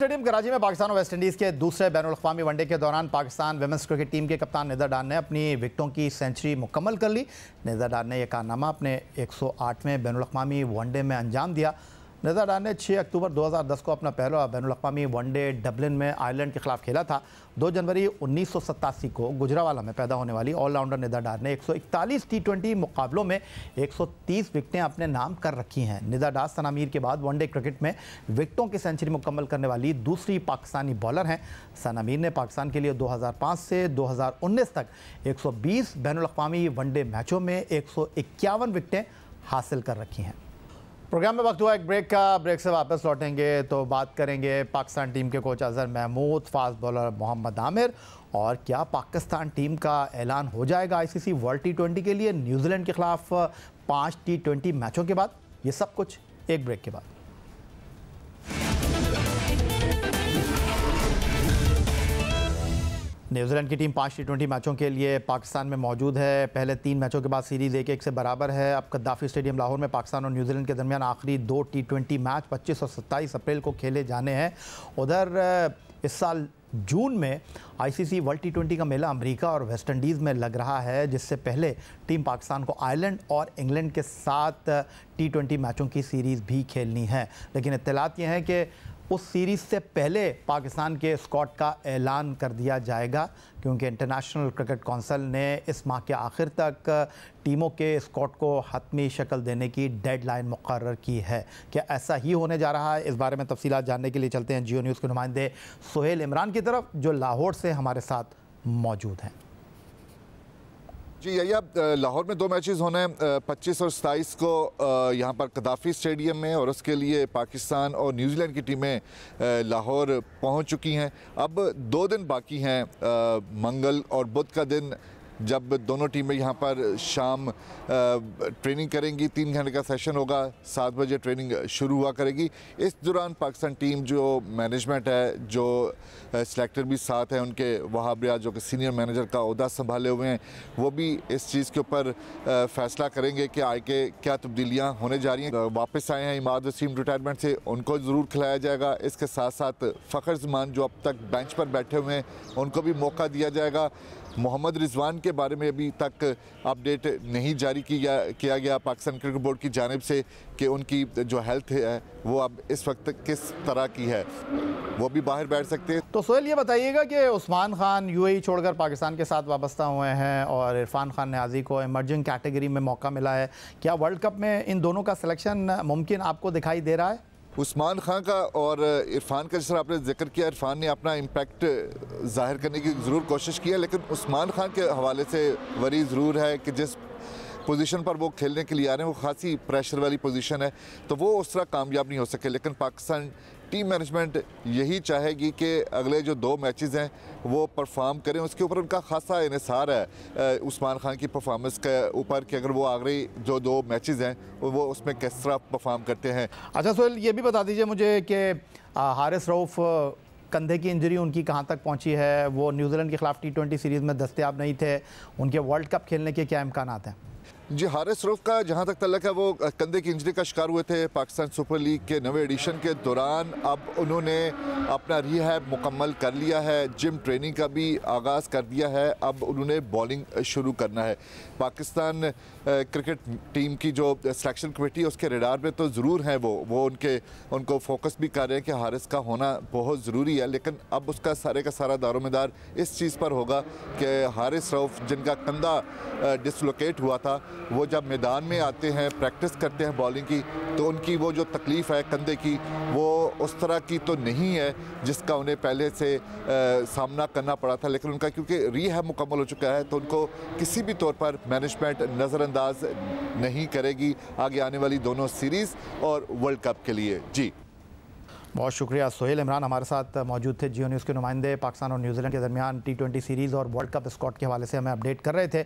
stadium Karachi में पाकिस्तान और West Indies के दूसरे बैन अवी वनडे के दौरान पाकिस्तान वेमेंस क्रिकेट टीम के कप्तान निजर डान ने अपनी विकटों की सेंचुरी मुकम्मल कर ली निजर डान ने यह कारनामा अपने 108वें बैन अवी वनडे में अंजाम दिया डाल ने छः अक्टूबर 2010 को अपना पहला बैन अवी वनडे डबलिन में आयरलैंड के खिलाफ खेला था दो जनवरी उन्नीस को गुजरावाला में पैदा होने वाली ऑलराउंडर डार ने 141 टी मुकाबलों में 130 विकटें अपने नाम कर रखी हैं डार सनामीर के बाद वनडे क्रिकेट में विकटों की सेंचुरी मुकम्मल करने वाली दूसरी पाकिस्तानी बॉलर हैं सनामीर ने पाकिस्तान के लिए 2005 से 2019 तक 120 बैन अवी वनडे मैचों में एक विकटें हासिल कर रखी हैं प्रोग्राम में वक्त हुआ एक ब्रेक का ब्रेक से वापस लौटेंगे तो बात करेंगे पाकिस्तान टीम के coach Azhar Mahmood fast bowler Mohammad Aamir और क्या पाकिस्तान टीम का ऐलान हो जाएगा आईसीसी वर्ल्ड टी ट्वेंटी के लिए न्यूजीलैंड के खिलाफ पाँच टी ट्वेंटी मैचों के बाद ये सब कुछ एक ब्रेक के बाद न्यूजीलैंड की टीम पाँच टी ट्वेंटी मैचों के लिए पाकिस्तान में मौजूद है पहले तीन मैचों के बाद सीरीज एक एक से बराबर है अब कद्दाफी स्टेडियम लाहौर में पाकिस्तान और न्यूजीलैंड के दरमियान आखिरी दो टी ट्वेंटी मैच पच्चीस और सत्ताईस अप्रैल को खेले जाने हैं उधर इस साल जून में आईसीसी वर्ल्ड टी ट्वेंटी का मेला अमेरिका और वेस्ट इंडीज़ में लग रहा है जिससे पहले टीम पाकिस्तान को आयरलैंड और इंग्लैंड के साथ टी ट्वेंटी मैचों की सीरीज़ भी खेलनी है लेकिन इतलात यह है कि उस सीरीज़ से पहले पाकिस्तान के स्कॉट का ऐलान कर दिया जाएगा क्योंकि इंटरनेशनल क्रिकेट काउंसिल ने इस माह के आखिर तक टीमों के स्कॉट को हतमी शक्ल देने की डेडलाइन मुकर की है क्या ऐसा ही होने जा रहा है इस बारे में तफसीत जानने के लिए चलते हैं जियो न्यूज़ के नुमाइंदे सुहेल इमरान की तरफ जो लाहौर से हमारे साथ मौजूद हैं जी यही अब लाहौर में दो मैचेस होने हैं पच्चीस और सताईस को यहाँ पर कदाफी स्टेडियम में और उसके लिए पाकिस्तान और न्यूजीलैंड की टीमें लाहौर पहुँच चुकी हैं अब दो दिन बाकी हैं मंगल और बुध का दिन जब दोनों टीमें यहाँ पर शाम ट्रेनिंग करेंगी तीन घंटे का सेशन होगा सात बजे ट्रेनिंग शुरू हुआ करेगी इस दौरान पाकिस्तान टीम जो मैनेजमेंट है जो सिलेक्टर भी साथ हैं उनके वहाब जो कि सीनियर मैनेजर का अहदा संभाले हुए हैं वो भी इस चीज़ के ऊपर फैसला करेंगे कि आगे के क्या तब्दीलियाँ होने जा रही हैं वापस आए हैं इमाद वसीम रिटायरमेंट से उनको ज़रूर खिलाया जाएगा इसके साथ साथ फ़खर जमान जो अब तक बेंच पर बैठे हुए हैं उनको भी मौका दिया जाएगा मोहम्मद रिजवान के बारे में अभी तक अपडेट नहीं जारी किया किया गया पाकिस्तान क्रिकेट बोर्ड की जानब से कि उनकी जो हेल्थ है वो अब इस वक्त किस तरह की है वो भी बाहर बैठ सकते हैं तो सोहेल ये बताइएगा कि उस्मान खान यूएई छोड़कर पाकिस्तान के साथ वाबस्ता हुए हैं और इरफान खान न्याजी को इमरजिंग कैटेगरी में मौका मिला है क्या वर्ल्ड कप में इन दोनों का सिलेक्शन मुमकिन आपको दिखाई दे रहा है उस्मान खान का और इरफान का जिस तरह आपने जिक्र किया इरफान ने अपना इम्पैक्ट जाहिर करने की ज़रूर कोशिश की है लेकिन उस्मान खान के हवाले से वरी ज़रूर है कि जिस पोजीशन पर वो खेलने के लिए आ रहे हैं वो खासी प्रेशर वाली पोजीशन है तो वो उस तरह कामयाब नहीं हो सके लेकिन पाकिस्तान टीम मैनेजमेंट यही चाहेगी कि अगले जो दो मैचेस हैं वो परफॉर्म करें उसके ऊपर उनका खासा इसार है उस्मान खान की परफॉर्मेंस के ऊपर कि अगर वो आगरी जो दो मैचेस हैं वो उसमें किस तरह परफॉर्म करते हैं अच्छा सोहेल ये भी बता दीजिए मुझे कि हारिस रऊफ़ कंधे की इंजरी उनकी कहाँ तक पहुँची है वो न्यूजीलैंड के खिलाफ टी सीरीज़ में दस्तियाब नहीं थे उनके वर्ल्ड कप खेलने के क्या इम्कान हैं जी हारिस रूफ का जहाँ तक तलक है वो कंधे की इंजरी का शिकार हुए थे पाकिस्तान सुपर लीग के नवे एडिशन के दौरान अब उन्होंने अपना रिहैब मुकम्मल कर लिया है जिम ट्रेनिंग का भी आगाज़ कर दिया है अब उन्होंने बॉलिंग शुरू करना है पाकिस्तान क्रिकेट टीम की जो सिलेक्शन कमेटी है उसके रिडार में तो ज़रूर हैं वो वो उनके उनको फोकस भी कर रहे हैं कि हारिस का होना बहुत ज़रूरी है लेकिन अब उसका सारे का सारा दारोमदार इस चीज़ पर होगा कि हारिस रऊफ़ जिनका कंधा डिसलोकेट हुआ था वो जब मैदान में आते हैं प्रैक्टिस करते हैं बॉलिंग की तो उनकी वो जो तकलीफ़ है कंधे की वो उस तरह की तो नहीं है जिसका उन्हें पहले से आ, सामना करना पड़ा था लेकिन उनका क्योंकि री है मुकम्मल हो चुका है तो उनको किसी भी तौर पर मैनेजमेंट नज़रअंदाज नहीं करेगी आगे आने वाली दोनों सीरीज़ और वर्ल्ड कप के लिए जी बहुत शुक्रिया सोहेल इमरान हमारे साथ मौजूद थे जियो न्यूज़ के नुमाइंदे पाकिस्तान और न्यूजीलैंड के दरमियान टी ट्वेंटी सीरीज़ और वर्ल्ड कप स्कॉट के हवाले से हमें अपडेट कर रहे थे